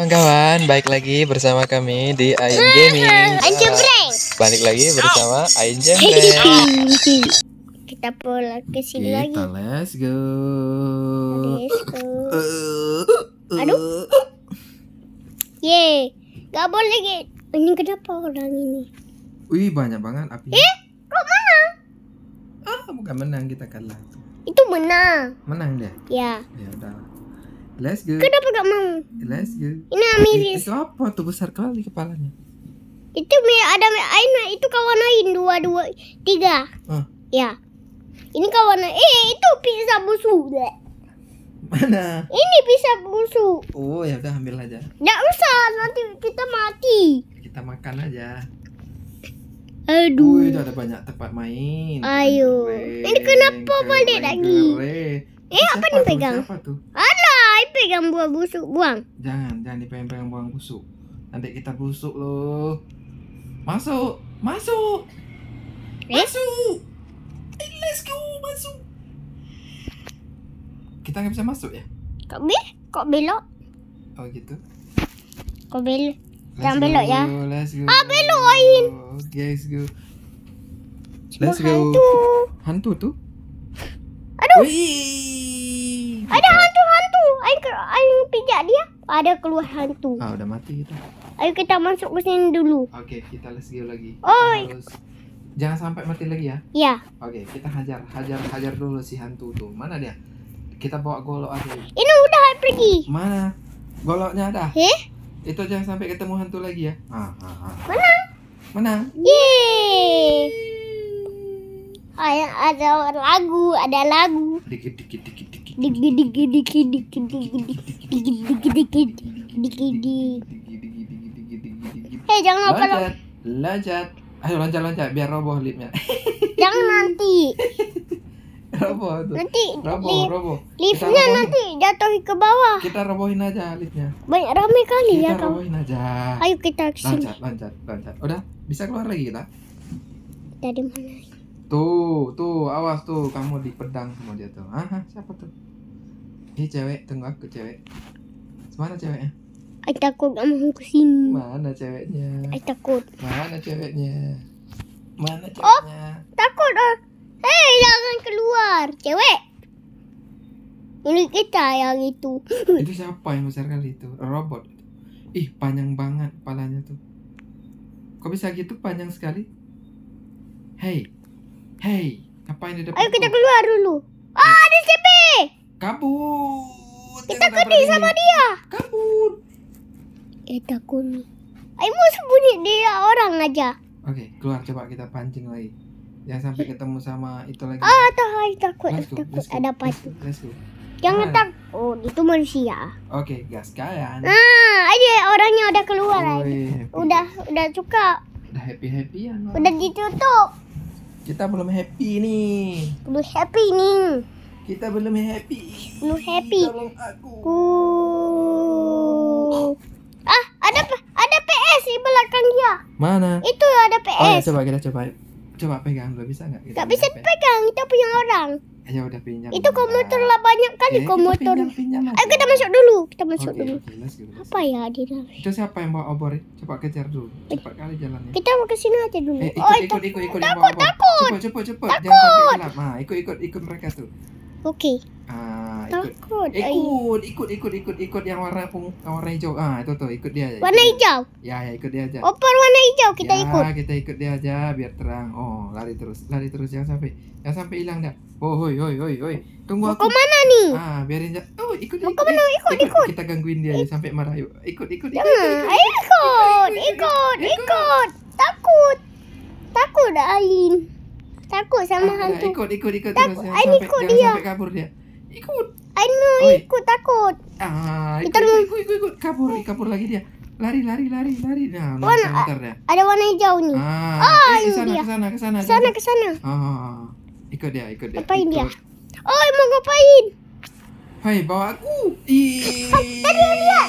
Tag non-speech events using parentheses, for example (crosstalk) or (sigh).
Kawan-kawan, baik lagi bersama kami di Ain Gaming. balik lagi bersama Ain Jembreng. (laughs) Kita pulang ke sini lagi. Kita let's go. Let's go. (laughs) Aduh. Ye, gak boleh gitu. Ini kenapa orang ini? Wih, banyak banget api. Eh, kok menang? Ah, bukan menang kita kalah. Itu menang. Menang dia? Ya. Ya udah. Let's go. Kenapa gak mau? Let's go. Ini Amiris. Itu apa tuh besar kali kepalanya? Itu ada Aina, ah, itu kawan Ain dua dua tiga. Oh. Ya. Ini kawan eh itu pisah busuk. deh. Mana? Ini pisah busuk. Oh ya udah ambil aja. Nggak usah nanti kita mati. Kita makan aja. Aduh. Wih, ada banyak tempat main. Ayo. Keren, ini kenapa balik lagi? Eh, apa nih pegang? Siapa tuh? Alah. I pegang buah busuk buang. Jangan, jangan dipegang-pegang buang busuk. Nanti kita busuk loh. Masuk, masuk. Eh? Masuk. Eh, let's go, masuk. Kita nggak bisa masuk ya? Kok be? Kok belok? Oh gitu. Kok belok? Jangan belok ya. Let's go. Ah, belok lain. Okay, let's go. Let's go. Hantu. Hantu tu? Aduh. Wee. Ada hantu. aing aing pijak dia ada keluar hantu. Ah udah mati kita. Ayo kita masuk ke sini dulu. Oke okay, kita let's go lagi. Oh. harus... Jangan sampai mati lagi ya. Iya. Oke okay, kita hajar hajar hajar dulu si hantu tuh. Mana dia? Kita bawa golok aja. Ini udah pergi. Mana? Goloknya ada. Eh? Itu jangan sampai ketemu hantu lagi ya. Ah, ah, ah. Mana? Mana? Yeay ada lagu, ada lagu. Dikit dikit dikit dikit. Dikit dikit dikit dikit dikit dikit dikit dikit dikit. Hei eh, jangan lupa loncat. Loncat. Ayo loncat loncat biar roboh lipnya. Jangan nanti. (laughs) roboh tuh. Nanti roboh lip, roboh. Lipnya nanti jatuh ke bawah. Kita robohin aja lipnya. Banyak rame kali ya, kita ya kamu. Kita robohin aja. Ayo kita kesini. Loncat loncat loncat. Udah bisa keluar lagi kita. Dari mana? Tuh, tuh, awas tuh kamu di pedang semua jatuh. Ah, siapa tuh? Ini cewek, tunggu aku cewek. Mana ceweknya? Aku takut kamu ke sini. Mana ceweknya? Aku takut. Mana ceweknya? Mana oh, ceweknya? Oh, takut. Oh. Hei, jangan keluar, cewek. Ini kita yang itu. (laughs) Itu siapa yang besar kali itu? Robot. Ih, panjang banget kepalanya tuh. Kok bisa gitu panjang sekali? Hei, Hei, ngapain ada? Ayo kita keluar dulu. Ah, oh, ada CP. Kabur. Kita kedi sama dia. Kabur. Kita eh, kuni. Ayo mau sembunyi dia orang aja. Oke, keluar coba kita pancing lagi. Jangan sampai hmm. ketemu sama itu lagi. Ah, oh, takut, takut ada patu. Jangan ah. tak. Oh, itu manusia. Oke, gas kalian. Nah, aja orangnya udah keluar. Oh, udah, udah suka. Udah happy happy ya. Udah ditutup. Kita belum happy ni. Belum happy ni. Kita belum happy. Belum happy. Tolong aku. Uh. Ah, ada ada PS di belakang dia. Mana? Itu ada PS. Oh, ya, coba kita coba. Coba pegang dulu bisa enggak? Tak bisa pegang, kita punya orang. Eh, ayo ya udah pinjam itu komputer lah banyak kali ya, komputer pinjam, pinjam ayo eh, kita masuk dulu kita masuk okay, dulu okay, let's go, let's go. apa ya di dalam itu siapa yang bawa obor ya? coba kejar dulu eh, cepat kali jalannya kita mau ke sini aja dulu eh, ikut, oh ikut, ikut ikut ikut takut takut cepet cepat. cepet jangan sampai gelap nah ikut ikut ikut mereka tuh oke okay. ah, ikut. takut ikut ikut ikut ikut ikut yang warna pung yang warna hijau ah itu tuh ikut dia aja. warna hijau ya ya ikut dia aja opor warna hijau kita ya, ikut kita ikut dia aja biar terang oh lari terus, lari terus jangan sampai jangan sampai hilang dah. Oh, hoi hoi hoi hoi. Tunggu aku. Mau mana nih? Ah, biarin aja. Oh, ikut ikut. Mau mana? Ikut, ikut ikut. Kita gangguin dia aja sampai marah yuk. Ikut ikut ikut. Jangan. Ikut ikut eh, ikut. ikut, ikut, ikut. Takut. Takut Alin. Takut sama ah, hantu. Ikut ikut ikut terus jangan ikut dia. sampai kabur dia. Ikut. Ain mau ikut takut. Ah, ikut, ikut, ikut, ikut, kabur, kabur lagi dia lari lari lari lari nah warna muter, ya. ada warna hijau nih ah, oh eh, kesana, dia kesana kesana kesana kesana ah, ah, ah, ikut dia ikut dia ngapain dia oh mau ngapain Hai, bawa aku. Ih. Tadi dia.